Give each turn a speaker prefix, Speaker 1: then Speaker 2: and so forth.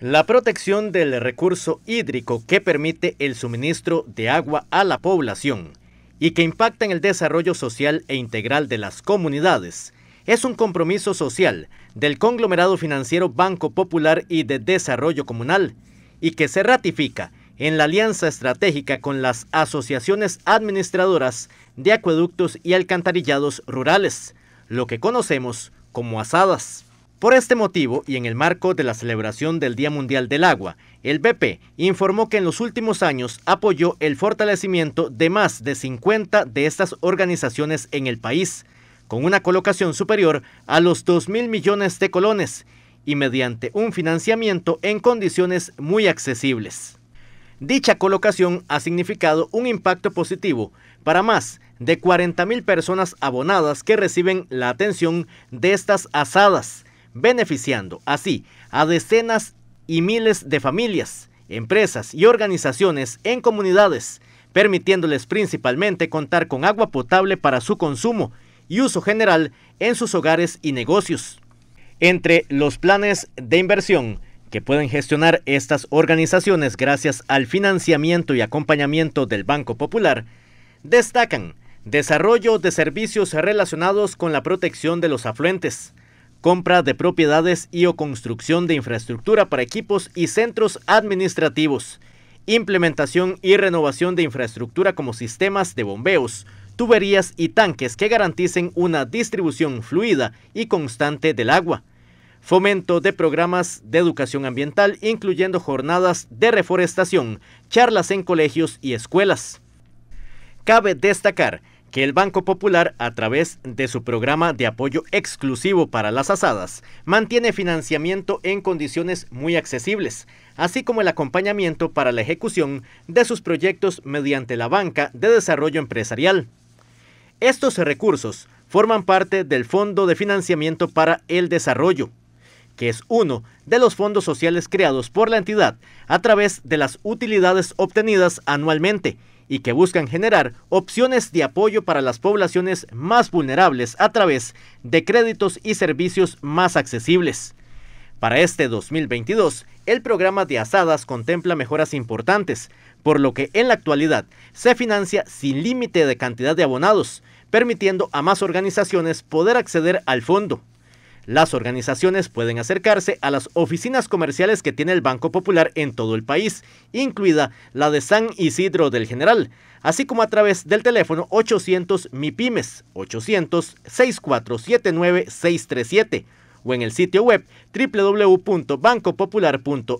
Speaker 1: La protección del recurso hídrico que permite el suministro de agua a la población y que impacta en el desarrollo social e integral de las comunidades es un compromiso social del conglomerado financiero Banco Popular y de Desarrollo Comunal y que se ratifica en la alianza estratégica con las asociaciones administradoras de acueductos y alcantarillados rurales, lo que conocemos como asadas. Por este motivo, y en el marco de la celebración del Día Mundial del Agua, el BP informó que en los últimos años apoyó el fortalecimiento de más de 50 de estas organizaciones en el país, con una colocación superior a los 2 mil millones de colones y mediante un financiamiento en condiciones muy accesibles. Dicha colocación ha significado un impacto positivo para más de 40 mil personas abonadas que reciben la atención de estas asadas beneficiando así a decenas y miles de familias, empresas y organizaciones en comunidades, permitiéndoles principalmente contar con agua potable para su consumo y uso general en sus hogares y negocios. Entre los planes de inversión que pueden gestionar estas organizaciones gracias al financiamiento y acompañamiento del Banco Popular, destacan desarrollo de servicios relacionados con la protección de los afluentes, compra de propiedades y o construcción de infraestructura para equipos y centros administrativos, implementación y renovación de infraestructura como sistemas de bombeos, tuberías y tanques que garanticen una distribución fluida y constante del agua, fomento de programas de educación ambiental incluyendo jornadas de reforestación, charlas en colegios y escuelas. Cabe destacar que el Banco Popular, a través de su programa de apoyo exclusivo para las asadas, mantiene financiamiento en condiciones muy accesibles, así como el acompañamiento para la ejecución de sus proyectos mediante la banca de desarrollo empresarial. Estos recursos forman parte del Fondo de Financiamiento para el Desarrollo, que es uno de los fondos sociales creados por la entidad a través de las utilidades obtenidas anualmente y que buscan generar opciones de apoyo para las poblaciones más vulnerables a través de créditos y servicios más accesibles. Para este 2022, el programa de asadas contempla mejoras importantes, por lo que en la actualidad se financia sin límite de cantidad de abonados, permitiendo a más organizaciones poder acceder al fondo. Las organizaciones pueden acercarse a las oficinas comerciales que tiene el Banco Popular en todo el país, incluida la de San Isidro del General, así como a través del teléfono 800 MIPIMES 800 6479 637 o en el sitio web www.bancopopular.fi.cr.